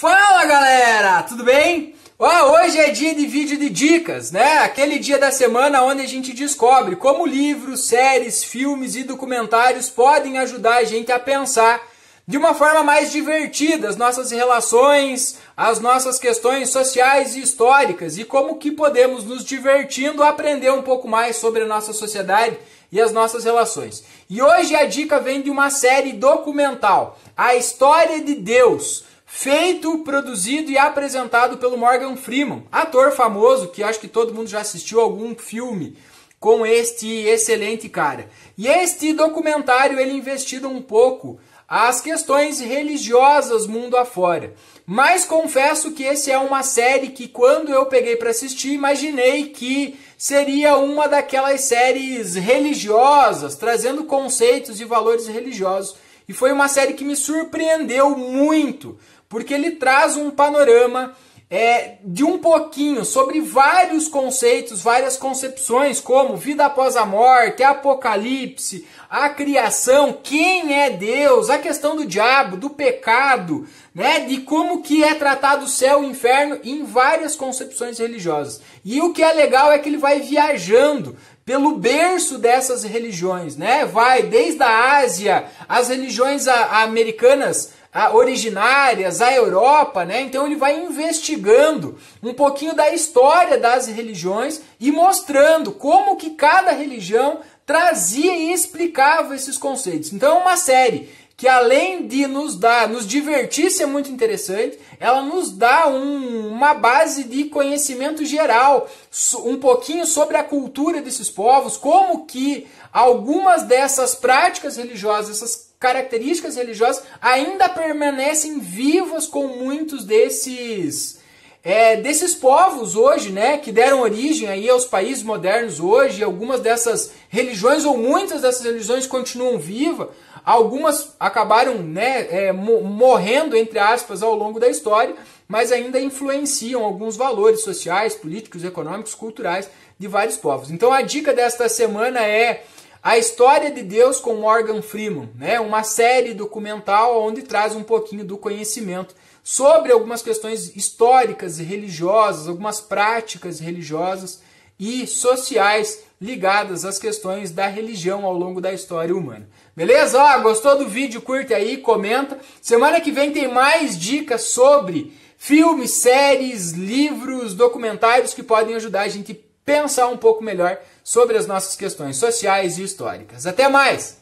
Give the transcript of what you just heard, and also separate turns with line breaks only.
Fala galera, tudo bem? hoje é dia de vídeo de dicas, né? Aquele dia da semana onde a gente descobre como livros, séries, filmes e documentários podem ajudar a gente a pensar de uma forma mais divertida as nossas relações, as nossas questões sociais e históricas e como que podemos nos divertindo aprender um pouco mais sobre a nossa sociedade e as nossas relações. E hoje a dica vem de uma série documental, A História de Deus feito, produzido e apresentado pelo Morgan Freeman, ator famoso que acho que todo mundo já assistiu algum filme com este excelente cara. E este documentário ele investido um pouco as questões religiosas mundo afora. Mas confesso que esse é uma série que quando eu peguei para assistir, imaginei que seria uma daquelas séries religiosas, trazendo conceitos e valores religiosos. E foi uma série que me surpreendeu muito, porque ele traz um panorama é, de um pouquinho sobre vários conceitos, várias concepções, como vida após a morte, apocalipse, a criação, quem é Deus, a questão do diabo, do pecado, né, de como que é tratado o céu e o inferno em várias concepções religiosas. E o que é legal é que ele vai viajando pelo berço dessas religiões, né? Vai desde a Ásia, as religiões americanas originárias, a Europa, né? Então ele vai investigando um pouquinho da história das religiões e mostrando como que cada religião trazia e explicava esses conceitos. Então é uma série que além de nos dar, nos divertir, isso é muito interessante, ela nos dá um, uma base de conhecimento geral, um pouquinho sobre a cultura desses povos, como que algumas dessas práticas religiosas, essas características religiosas, ainda permanecem vivas com muitos desses é, desses povos hoje, né, que deram origem aí aos países modernos hoje, algumas dessas religiões ou muitas dessas religiões continuam vivas. Algumas acabaram né, é, morrendo, entre aspas, ao longo da história, mas ainda influenciam alguns valores sociais, políticos, econômicos, culturais de vários povos. Então a dica desta semana é a História de Deus com Morgan Freeman, né? uma série documental onde traz um pouquinho do conhecimento sobre algumas questões históricas e religiosas, algumas práticas religiosas e sociais ligadas às questões da religião ao longo da história humana. Beleza? Ó, gostou do vídeo? Curte aí, comenta. Semana que vem tem mais dicas sobre filmes, séries, livros, documentários que podem ajudar a gente a pensar um pouco melhor sobre as nossas questões sociais e históricas. Até mais!